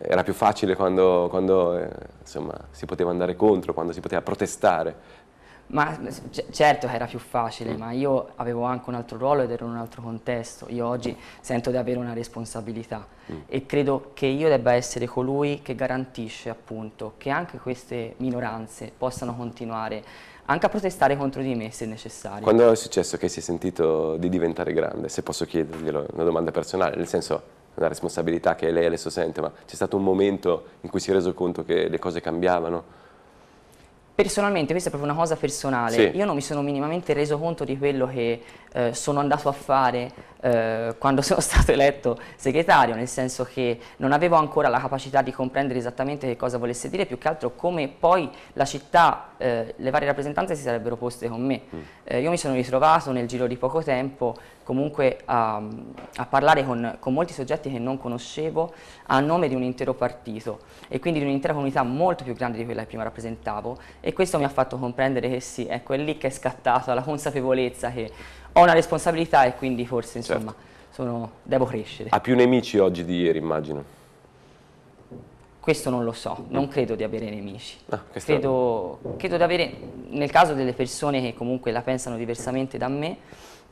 Speaker 1: era più facile quando, quando eh, insomma, si poteva andare contro, quando si poteva protestare.
Speaker 2: Ma certo che era più facile, mm. ma io avevo anche un altro ruolo ed ero in un altro contesto. Io oggi sento di avere una responsabilità mm. e credo che io debba essere colui che garantisce appunto che anche queste minoranze possano continuare anche a protestare contro di me se necessario. Quando
Speaker 1: è successo che si è sentito di diventare grande, se posso chiederglielo, una domanda personale, nel senso una responsabilità che lei adesso sente, ma c'è stato un momento in cui si è reso conto che le cose cambiavano?
Speaker 2: Personalmente, questa è proprio una cosa personale, sì. io non mi sono minimamente reso conto di quello che eh, sono andato a fare eh, quando (laughs) sono stato eletto segretario, nel senso che non avevo ancora la capacità di comprendere esattamente che cosa volesse dire, più che altro come poi la città, eh, le varie rappresentanze si sarebbero poste con me. Mm. Eh, io mi sono ritrovato nel giro di poco tempo comunque a, ehm, a parlare con, con, molti soggetti che non conoscevo a nome di un intero partito e quindi di un'intera comunità molto più grande di quella che prima rappresentavo e questo mi ha fatto comprendere che sì, ecco, è lì che è scattata la consapevolezza che ho una responsabilità e quindi forse certo. insomma certo. sono, devo crescere. Ha
Speaker 1: più nemici oggi di ieri immagino?
Speaker 2: Questo non lo so, non mm. credo di avere nemici. Ah, credo, credo di avere, nel caso delle persone che comunque la pensano diversamente da me,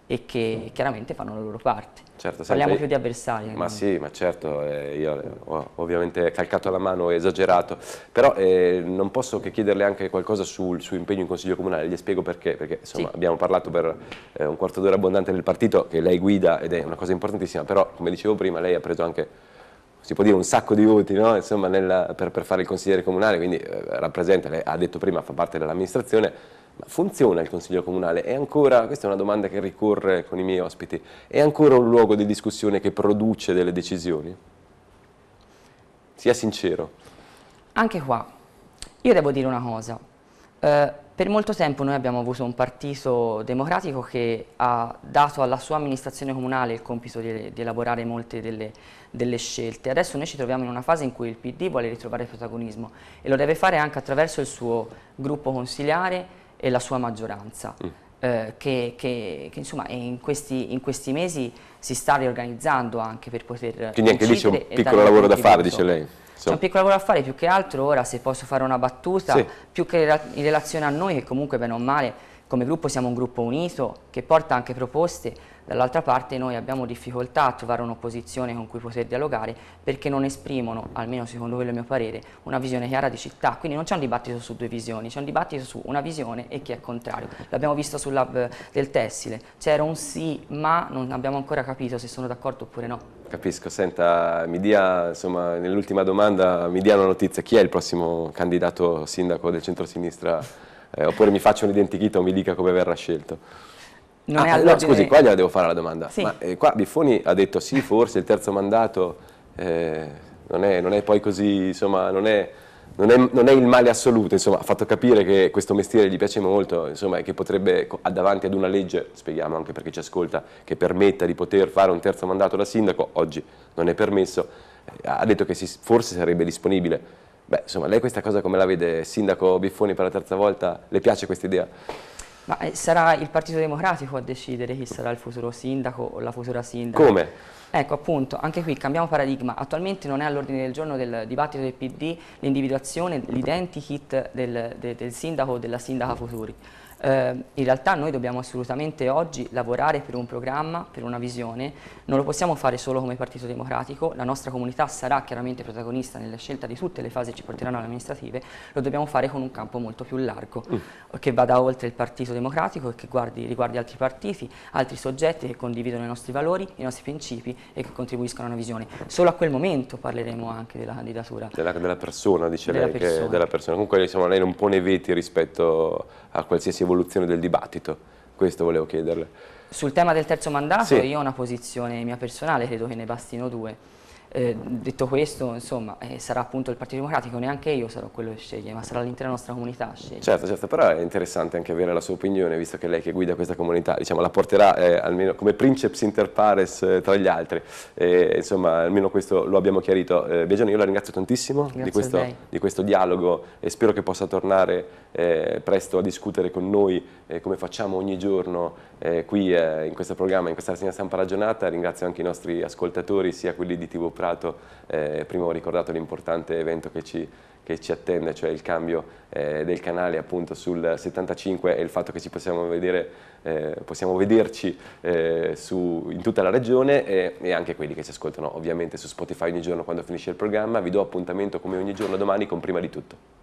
Speaker 2: e che chiaramente fanno la loro parte.
Speaker 1: Certo, Parliamo senti, più di avversari. Ma quindi. Ecco. sì, ma certo, eh, io eh, ho ovviamente calcato la mano e esagerato, però eh, non posso che chiederle anche qualcosa sul suo impegno in Consiglio Comunale, gli spiego perché, perché insomma, sì. abbiamo parlato per eh, un quarto d'ora abbondante del partito che lei guida ed è una cosa importantissima, però come dicevo prima lei ha preso anche si può dire un sacco di voti no? Insomma, nella, per, per, fare il consigliere comunale, quindi eh, rappresenta, lei ha detto prima, fa parte dell'amministrazione, ma funziona il Consiglio Comunale? È ancora, questa è una domanda che ricorre con i miei ospiti, è ancora un luogo di discussione che produce delle decisioni? Sia sincero.
Speaker 2: Anche qua, io devo dire una cosa. Eh, per molto tempo noi abbiamo avuto un partito democratico che ha dato alla sua amministrazione comunale il compito di, di elaborare molte delle, delle, scelte. Adesso noi ci troviamo in una fase in cui il PD vuole ritrovare il protagonismo e lo deve fare anche attraverso il suo gruppo consigliare e la sua maggioranza. Mm. Eh, che, che, che, insomma in questi, in questi, mesi si sta riorganizzando anche per poter Quindi anche lì c'è un piccolo lavoro da fare, dice lei. C'è un piccolo lavoro da fare, più che altro ora se posso fare una battuta, sì. più che in relazione a noi che comunque bene o male come gruppo siamo un gruppo unito che porta anche proposte, Dall'altra parte noi abbiamo difficoltà a trovare un'opposizione con cui poter dialogare perché non esprimono, almeno secondo quello mio parere, una visione chiara di città. Quindi non c'è un dibattito su due visioni, c'è un dibattito su una visione e chi è contrario. L'abbiamo visto sul lab del tessile, c'era un sì ma non abbiamo ancora capito se sono d'accordo oppure no.
Speaker 1: Capisco, senta, mi dia, insomma, nell'ultima domanda mi dia una notizia, chi è il prossimo candidato sindaco del centro-sinistra? Eh, oppure mi faccia un identikit o mi dica come verrà scelto.
Speaker 2: Non ah, è all'ordine. scusi, qua gliela
Speaker 1: devo fare la domanda. Sì. Ma, eh, qua Biffoni ha detto sì, forse il terzo mandato eh, non, è, non, è, poi così, insomma, non è, non è, non è il male assoluto, insomma, ha fatto capire che questo mestiere gli piace molto, insomma, e che potrebbe, davanti ad una legge, spieghiamo anche perché ci ascolta, che permetta di poter fare un terzo mandato da sindaco, oggi non è permesso, eh, ha detto che si, forse sarebbe disponibile. Beh, insomma, lei questa cosa come la vede? Sindaco Biffoni per la terza volta, le piace questa idea?
Speaker 2: Ma eh, sarà il Partito Democratico a decidere chi sarà il futuro sindaco o la futura sindaca? Come? Ecco appunto, anche qui cambiamo paradigma, attualmente non è all'ordine del giorno del dibattito del PD l'individuazione, l'identikit del, del, del sindaco o della sindaca futuri eh, in realtà noi dobbiamo assolutamente oggi lavorare per un programma, per una visione, non lo possiamo fare solo come Partito Democratico, la nostra comunità sarà chiaramente protagonista nella scelta di tutte le fasi che ci porteranno alle amministrative, lo dobbiamo fare con un campo molto più largo, mm. che vada oltre il Partito Democratico e che guardi, riguardi altri partiti, altri soggetti che condividono i nostri valori, i nostri principi e che contribuiscono a una visione. Solo a quel momento parleremo anche della candidatura.
Speaker 1: Della, della persona, dice della lei, persona. Che, della persona. Comunque insomma, lei non pone veti rispetto a qualsiasi evoluzione del dibattito, questo volevo chiederle.
Speaker 2: Sul tema del terzo mandato sì. io ho una posizione mia personale, credo che ne bastino due. Eh, detto questo, insomma, eh, sarà appunto il Partito Democratico, neanche io sarò quello che sceglie, ma sarà l'intera nostra comunità a scegliere. Certo, certo,
Speaker 1: però è interessante anche avere la sua opinione, visto che lei che guida questa comunità, diciamo, la porterà eh, almeno come princeps inter pares eh, tra gli altri. insomma, almeno questo lo abbiamo chiarito. Eh, Biagione, io la ringrazio tantissimo di questo, di questo, dialogo e spero che possa tornare eh, presto a discutere con noi come facciamo ogni giorno qui in questo programma, in questa rassegna stampa ragionata. Ringrazio anche i nostri ascoltatori, sia quelli di TV Prime incontrato, eh, prima ho ricordato l'importante evento che ci, che ci, attende, cioè il cambio eh, del canale appunto sul 75 e il fatto che ci possiamo, vedere, eh, possiamo vederci eh, su, in tutta la regione e, e anche quelli che ci ascoltano ovviamente su Spotify ogni giorno quando finisce il programma. Vi do appuntamento come ogni giorno domani con Prima di Tutto.